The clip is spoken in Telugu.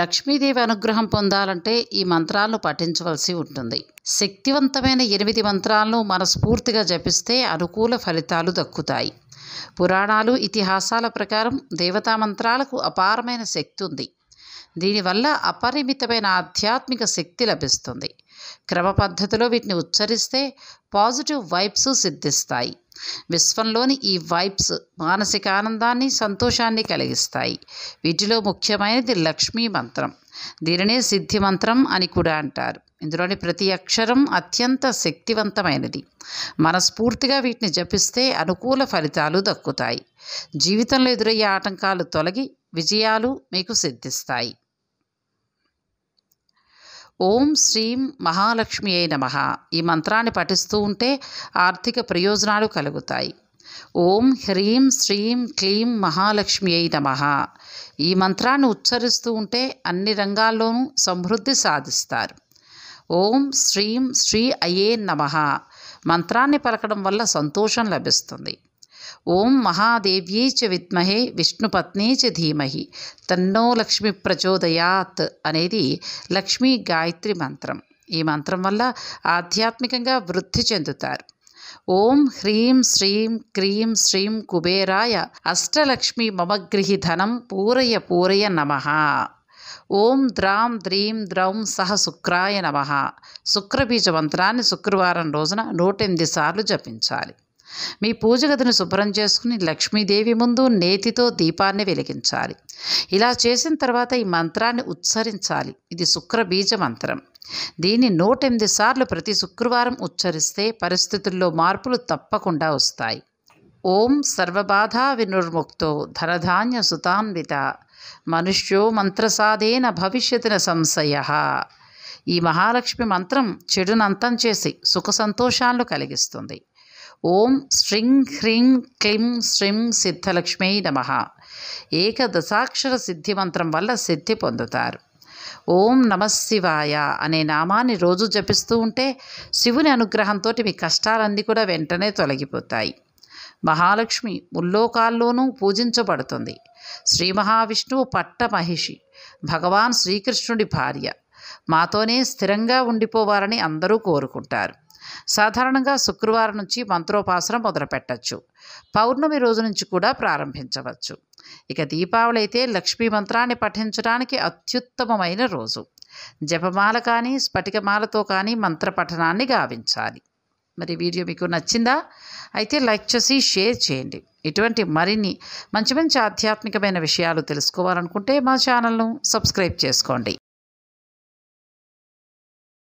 లక్ష్మీదేవి అనుగ్రహం పొందాలంటే ఈ మంత్రాలను పఠించవలసి ఉంటుంది శక్తివంతమైన ఎనిమిది మంత్రాలను మనస్ఫూర్తిగా జపిస్తే అనుకూల ఫలితాలు దక్కుతాయి పురాణాలు ఇతిహాసాల ప్రకారం దేవతా మంత్రాలకు అపారమైన శక్తి ఉంది దీనివల్ల అపరిమితమైన ఆధ్యాత్మిక శక్తి లభిస్తుంది క్రమ పద్ధతిలో వీటిని ఉచ్చరిస్తే పాజిటివ్ వైబ్స్ సిద్ధిస్తాయి విశ్వంలోని ఈ వైబ్స్ మానసిక ఆనందాన్ని సంతోషాన్ని కలిగిస్తాయి వీటిలో ముఖ్యమైనది లక్ష్మీ మంత్రం దీనినే సిద్ధి మంత్రం అని కూడా అంటారు ఇందులోని ప్రతి అక్షరం అత్యంత శక్తివంతమైనది మనస్ఫూర్తిగా వీటిని జపిస్తే అనుకూల ఫలితాలు దక్కుతాయి జీవితంలో ఎదురయ్యే ఆటంకాలు తొలగి విజయాలు మీకు సిద్ధిస్తాయి ఓం శ్రీం మహాలక్ష్మి అయి నమ ఈ మంత్రాన్ని పఠిస్తూ ఉంటే ఆర్థిక ప్రయోజనాలు కలుగుతాయి ఓం హ్రీం శ్రీం క్లీం మహాలక్ష్మి అయి నమ ఈ మంత్రాన్ని ఉచ్చరిస్తూ ఉంటే అన్ని రంగాల్లోనూ సమృద్ధి సాధిస్తారు ఓం శ్రీం శ్రీ అయే నమ మంత్రాన్ని పలకడం వల్ల సంతోషం లభిస్తుంది ఓం మహాదేవ్యై చ విద్మహే విష్ణుపత్ని చ ధీమహి తన్నో లక్ష్మి ప్రచోదయాత్ అనేది లక్ష్మీ గాయత్రి మంత్రం ఈ మంత్రం వల్ల ఆధ్యాత్మికంగా వృద్ధి చెందుతారు ఓం హ్రీం శ్రీం క్రీం శ్రీం కుబేరాయ అష్టలక్ష్మి మమ ధనం పూరయ పూరయ నమ ఓం ద్రాం ద్రీం ద్రౌం సహ శుక్రాయ నమ శుక్రబీజ మంత్రాన్ని శుక్రవారం రోజున నూటెనిమిది సార్లు జపించాలి మీ పూజ గదిని శుభ్రం చేసుకుని లక్ష్మీదేవి ముందు నేతితో దీపాన్ని వెలిగించాలి ఇలా చేసిన తర్వాత ఈ మంత్రాన్ని ఉచ్చరించాలి ఇది శుక్రబీజ మంత్రం దీన్ని నూటెనిమిది సార్లు ప్రతి శుక్రవారం ఉచ్చరిస్తే పరిస్థితుల్లో మార్పులు తప్పకుండా వస్తాయి ఓం సర్వబాధా వినుర్ముక్తో ధనధాన్య సుతాన్విత మనుష్యో మంత్రసాధేన భవిష్యత్తున సంశయ ఈ మహాలక్ష్మి మంత్రం చెడునంతం చేసి సుఖ సంతోషాలను కలిగిస్తుంది ఓం శ్రీం హ్రీం క్లీం శ్రీం సిద్ధలక్ష్మీ నమ ఏకదశాక్షర సిద్ధి మంత్రం వల్ల సిద్ధి పొందుతారు ఓం నమశివాయ అనే నామాన్ని రోజు జపిస్తూ ఉంటే శివుని అనుగ్రహంతో మీ కష్టాలన్నీ కూడా వెంటనే తొలగిపోతాయి మహాలక్ష్మి ముల్లోకాల్లోనూ పూజించబడుతుంది శ్రీ మహావిష్ణువు పట్ట మహిషి భగవాన్ శ్రీకృష్ణుడి భార్య మాతోనే స్థిరంగా ఉండిపోవాలని అందరూ కోరుకుంటారు సాధారణంగా శుక్రవారం నుంచి మంత్రోపాసన మొదలుపెట్టచ్చు పౌర్ణమి రోజు నుంచి కూడా ప్రారంభించవచ్చు ఇక దీపావళి అయితే లక్ష్మీ మంత్రాన్ని పఠించడానికి అత్యుత్తమమైన రోజు జపమాల కానీ స్ఫటికమాలతో కానీ మంత్ర పఠనాన్ని గావించాలి మరి వీడియో మీకు నచ్చిందా అయితే లైక్ చేసి షేర్ చేయండి ఇటువంటి మరిన్ని మంచి మంచి ఆధ్యాత్మికమైన విషయాలు తెలుసుకోవాలనుకుంటే మా ఛానల్ను సబ్స్క్రైబ్ చేసుకోండి